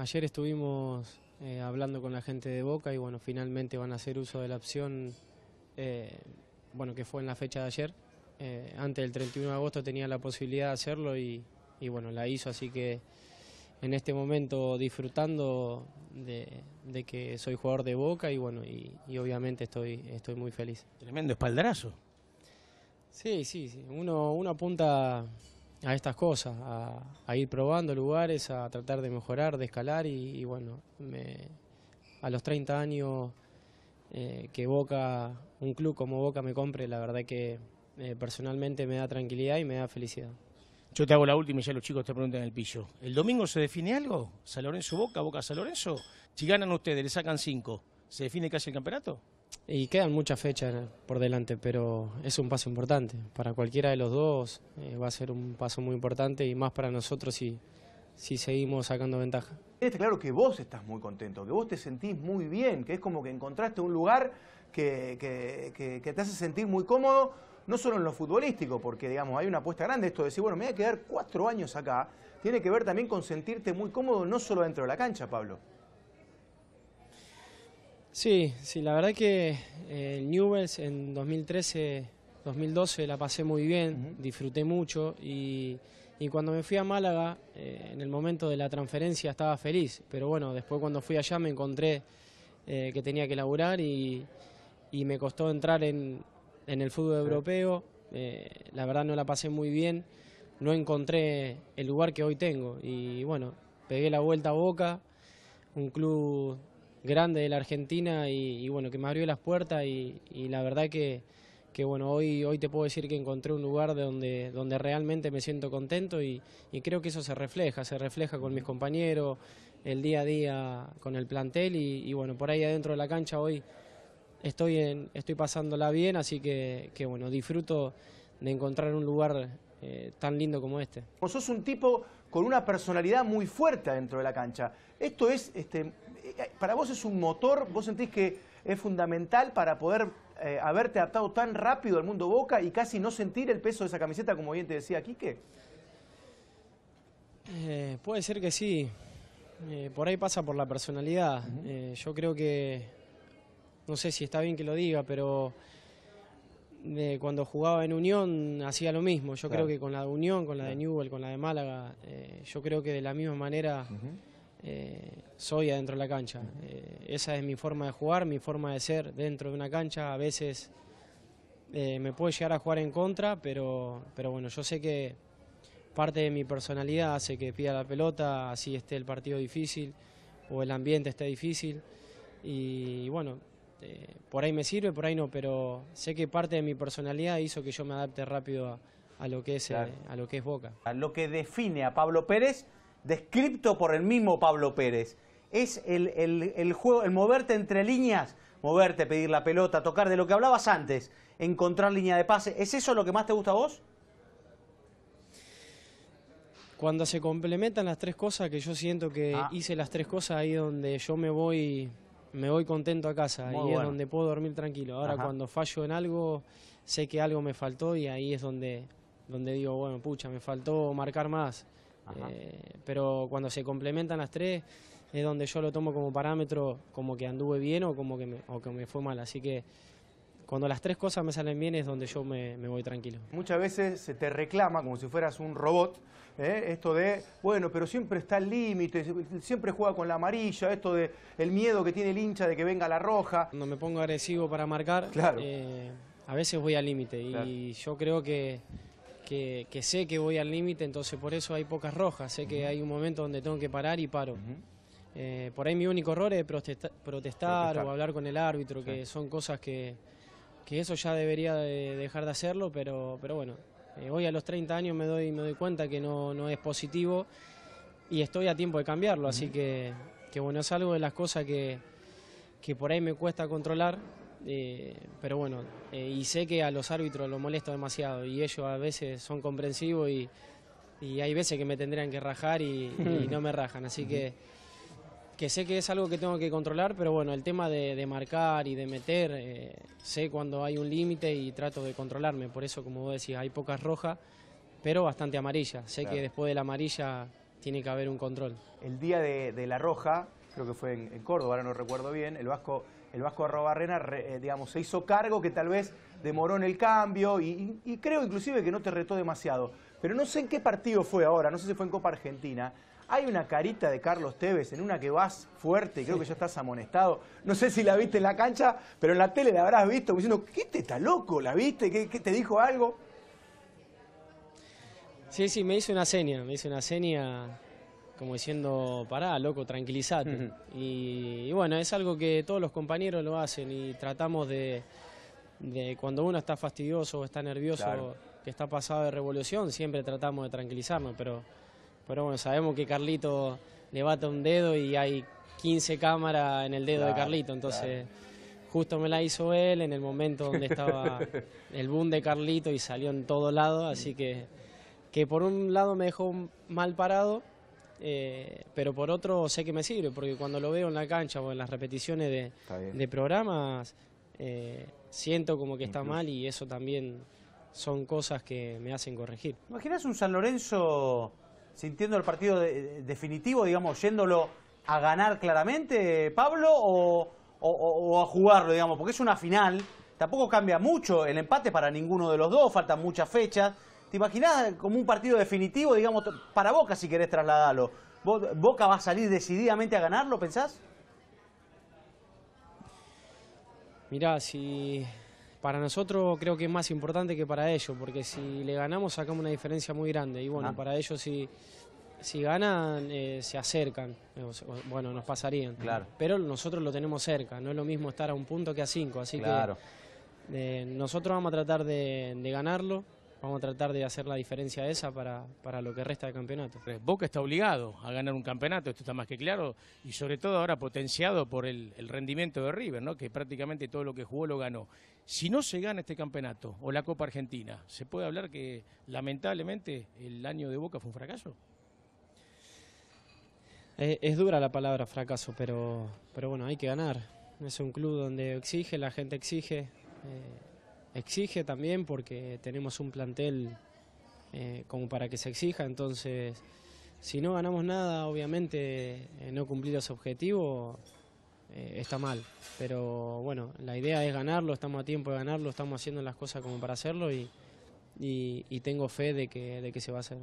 Ayer estuvimos eh, hablando con la gente de Boca y bueno, finalmente van a hacer uso de la opción, eh, bueno, que fue en la fecha de ayer. Eh, antes del 31 de agosto tenía la posibilidad de hacerlo y, bueno, la hizo, así que en este momento disfrutando de, que soy jugador de Boca y bueno, y, obviamente estoy, estoy muy feliz. Tremendo espaldarazo. Sí, sí, sí. Uno, uno apunta a estas cosas, a, ir probando lugares, a tratar de mejorar, de escalar y, bueno, a los 30 años eh, que Boca, un club como Boca me compre, la verdad que eh, personalmente me da tranquilidad y me da felicidad. Yo te hago la última y ya los chicos te preguntan el pillo. ¿El domingo se define algo? ¿San Lorenzo Boca, Boca San Lorenzo? Si ganan ustedes, le sacan cinco, ¿se define casi el campeonato? Y quedan muchas fechas por delante, pero es un paso importante. Para cualquiera de los dos eh, va a ser un paso muy importante y más para nosotros si, seguimos sacando ventaja. Está claro que vos estás muy contento, que vos te sentís muy bien, que es como que encontraste un lugar que, que te hace sentir muy cómodo, no solo en lo futbolístico, porque digamos hay una apuesta grande esto de decir, bueno, me voy a quedar cuatro años acá, tiene que ver también con sentirte muy cómodo no solo dentro de la cancha, Pablo. Sí, sí, la verdad que el eh, Newells en 2013, 2012 la pasé muy bien, disfruté mucho y, cuando me fui a Málaga, eh, en el momento de la transferencia estaba feliz, pero bueno, después cuando fui allá me encontré eh, que tenía que laburar y, y me costó entrar en, en el fútbol europeo, la verdad no la pasé muy bien, no encontré el lugar que hoy tengo y bueno, pegué la vuelta a Boca, un club grande de la Argentina y, bueno, que me abrió las puertas y, la verdad que, bueno, hoy, hoy te puedo decir que encontré un lugar donde, donde realmente me siento contento y, creo que eso se refleja, se refleja con mis compañeros, el día a día con el plantel y, bueno, por ahí adentro de la cancha hoy estoy, en, estoy pasándola bien, así que, que bueno, disfruto de encontrar un lugar eh, tan lindo como este. Vos sos un tipo con una personalidad muy fuerte dentro de la cancha. Esto es este, eh, para vos es un motor, vos sentís que es fundamental para poder eh, haberte adaptado tan rápido al mundo Boca y casi no sentir el peso de esa camiseta, como bien te decía Quique? Eh, puede ser que sí. por ahí pasa por la personalidad. yo creo que, no sé si está bien que lo diga, pero cuando jugaba en Unión hacía lo mismo. Yo creo que con la de Unión, con la de Newell, con la de Málaga, yo creo que de la misma manera... Eh, soy adentro de la cancha. Eh, esa es mi forma de jugar, mi forma de ser dentro de una cancha. A veces eh, me puede llegar a jugar en contra, pero, pero bueno, yo sé que parte de mi personalidad hace que pida la pelota, así esté el partido difícil o el ambiente esté difícil. Y, bueno, por ahí me sirve, por ahí no, pero sé que parte de mi personalidad hizo que yo me adapte rápido a, lo, que es, a lo que es Boca. lo que define a Pablo Pérez descripto por el mismo Pablo Pérez. Es el, juego, el moverte entre líneas, moverte, pedir la pelota, tocar de lo que hablabas antes, encontrar línea de pase. ¿Es eso lo que más te gusta a vos? Cuando se complementan las tres cosas, que yo siento que ah. hice las tres cosas ahí donde yo me voy, me voy contento a casa, ...ahí es donde puedo dormir tranquilo. Ahora cuando fallo en algo, sé que algo me faltó y ahí es donde, donde digo, bueno, pucha, me faltó marcar más. Eh, pero cuando se complementan las tres es donde yo lo tomo como parámetro, como que anduve bien o como que me, o que me fue mal. Así que cuando las tres cosas me salen bien es donde yo me, voy tranquilo. Muchas veces se te reclama como si fueras un robot, ¿eh? esto de, bueno, pero siempre está el límite, siempre juega con la amarilla, esto de el miedo que tiene el hincha de que venga la roja. Cuando me pongo agresivo para marcar, eh, a veces voy al límite y yo creo que que, sé que voy al límite, entonces por eso hay pocas rojas, sé que hay un momento donde tengo que parar y paro. Eh, por ahí mi único error es protestar, o hablar con el árbitro, que son cosas que, eso ya debería dejar de hacerlo, pero, bueno, eh, hoy a los 30 años me doy, me doy cuenta que no, es positivo y estoy a tiempo de cambiarlo, así que, bueno, es algo de las cosas que, que por ahí me cuesta controlar, eh, pero bueno, eh, y sé que a los árbitros los molesto demasiado y ellos a veces son comprensivos y, hay veces que me tendrían que rajar y, no me rajan. Así que, sé que es algo que tengo que controlar, pero bueno, el tema de, marcar y de meter, eh, sé cuando hay un límite y trato de controlarme. Por eso, como vos decís, hay pocas rojas, pero bastante amarillas. Sé que después de la amarilla tiene que haber un control. El día de la roja, creo que fue en, Córdoba, ahora no recuerdo bien, el Vasco, el Vasco eh, digamos, se hizo cargo que tal vez demoró en el cambio y, creo inclusive que no te retó demasiado. Pero no sé en qué partido fue ahora, no sé si fue en Copa Argentina. Hay una carita de Carlos Tevez en una que vas fuerte y creo que ya estás amonestado. No sé si la viste en la cancha, pero en la tele la habrás visto diciendo, ¿qué te está loco? ¿La viste? ¿Qué, qué te dijo algo? Sí, sí, me hizo una seña, me hizo una seña como diciendo, pará, loco, tranquilízate. y, bueno, es algo que todos los compañeros lo hacen y tratamos de, de cuando uno está fastidioso o está nervioso, que está pasado de revolución, siempre tratamos de tranquilizarnos, pero, pero bueno, sabemos que Carlito le bata un dedo y hay 15 cámaras en el dedo de Carlito, entonces... Justo me la hizo él en el momento donde estaba el boom de Carlito y salió en todo lado, así que, que por un lado me dejó mal parado, eh, pero por otro sé que me sirve, porque cuando lo veo en la cancha o en las repeticiones de, programas, eh, siento como que está mal y eso también son cosas que me hacen corregir. ¿Imaginas un San Lorenzo sintiendo el partido definitivo, digamos, yéndolo a ganar claramente, Pablo, o, o a jugarlo, digamos? Porque es una final, tampoco cambia mucho el empate para ninguno de los dos, faltan muchas fechas. ¿Te imaginás como un partido definitivo, digamos, para Boca si querés trasladarlo? ¿Boca va a salir decididamente a ganarlo, pensás? Mirá, si para nosotros creo que es más importante que para ellos, porque si le ganamos sacamos una diferencia muy grande. Y bueno, ah. para ellos si, ganan, eh, se acercan. bueno, nos pasarían. Pero nosotros lo tenemos cerca. No es lo mismo estar a un punto que a cinco. Así que eh, nosotros vamos a tratar de ganarlo Vamos a tratar de hacer la diferencia esa para, para lo que resta del campeonato. Boca está obligado a ganar un campeonato, esto está más que claro, y sobre todo ahora potenciado por el, rendimiento de River, ¿no? que prácticamente todo lo que jugó lo ganó. Si no se gana este campeonato o la Copa Argentina, ¿se puede hablar que lamentablemente el año de Boca fue un fracaso? Es, dura la palabra fracaso, pero, pero bueno, hay que ganar. Es un club donde exige, la gente exige. Eh, exige también porque tenemos un plantel eh, como para que se exija, entonces si no ganamos nada, obviamente eh, no cumplir ese objetivo eh, está mal, pero bueno, la idea es ganarlo, estamos a tiempo de ganarlo, estamos haciendo las cosas como para hacerlo y, y, y tengo fe de que, de que se va a hacer.